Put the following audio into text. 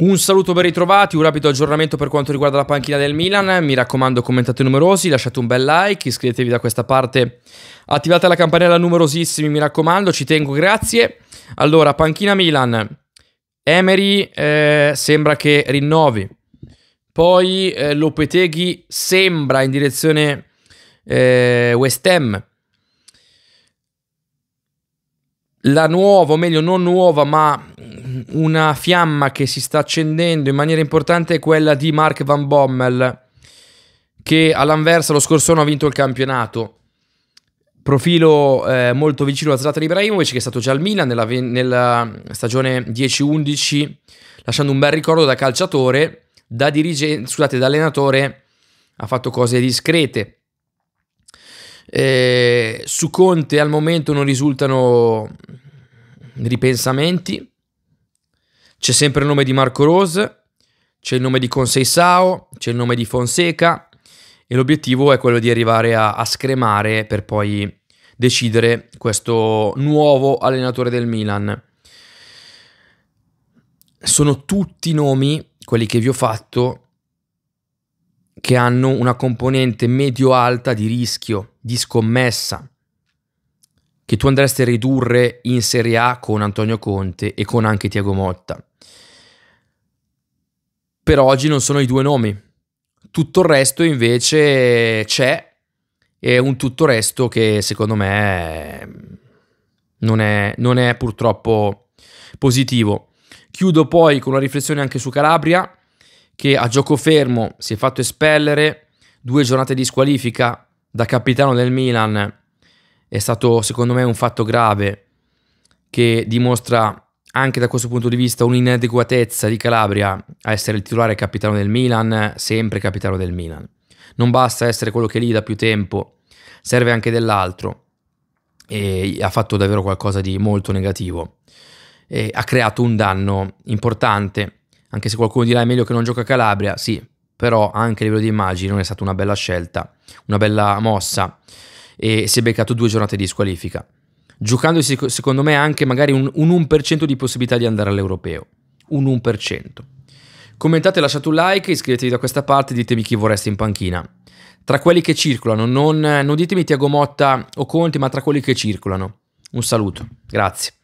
Un saluto ben ritrovati, un rapido aggiornamento per quanto riguarda la panchina del Milan. Mi raccomando, commentate numerosi, lasciate un bel like, iscrivetevi da questa parte, attivate la campanella numerosissimi, mi raccomando, ci tengo, grazie. Allora, panchina Milan. Emery eh, sembra che rinnovi. Poi eh, Lopeteghi sembra in direzione eh, West Ham. La nuova, o meglio non nuova, ma una fiamma che si sta accendendo in maniera importante è quella di Mark Van Bommel, che all'Anversa lo scorso anno ha vinto il campionato. Profilo eh, molto vicino alla Zlatan Ibrahimovic, che è stato già al Milan nella, nella stagione 10-11, lasciando un bel ricordo da calciatore, da dirigente, scusate, da allenatore, ha fatto cose discrete. Eh, su Conte al momento non risultano ripensamenti. C'è sempre il nome di Marco Rose, c'è il nome di Consei Sao, c'è il nome di Fonseca e l'obiettivo è quello di arrivare a, a scremare per poi decidere questo nuovo allenatore del Milan. Sono tutti nomi, quelli che vi ho fatto, che hanno una componente medio-alta di rischio, di scommessa che tu andresti a ridurre in Serie A con Antonio Conte e con anche Tiago Motta. Per oggi non sono i due nomi. Tutto il resto invece c'è, e un tutto il resto che secondo me non è, non è purtroppo positivo. Chiudo poi con una riflessione anche su Calabria, che a gioco fermo si è fatto espellere, due giornate di squalifica da capitano del Milan è stato secondo me un fatto grave che dimostra anche da questo punto di vista un'inadeguatezza di Calabria a essere il titolare capitano del Milan, sempre capitano del Milan. Non basta essere quello che lì da più tempo, serve anche dell'altro e ha fatto davvero qualcosa di molto negativo. E ha creato un danno importante, anche se qualcuno dirà è meglio che non gioca a Calabria, sì, però anche a livello di immagini non è stata una bella scelta, una bella mossa e si è beccato due giornate di squalifica, giocando secondo me anche magari un, un 1% di possibilità di andare all'europeo, un 1%. Commentate, lasciate un like, iscrivetevi da questa parte, e ditemi chi vorreste in panchina. Tra quelli che circolano, non, non ditemi Tiago Motta o Conti, ma tra quelli che circolano. Un saluto, grazie.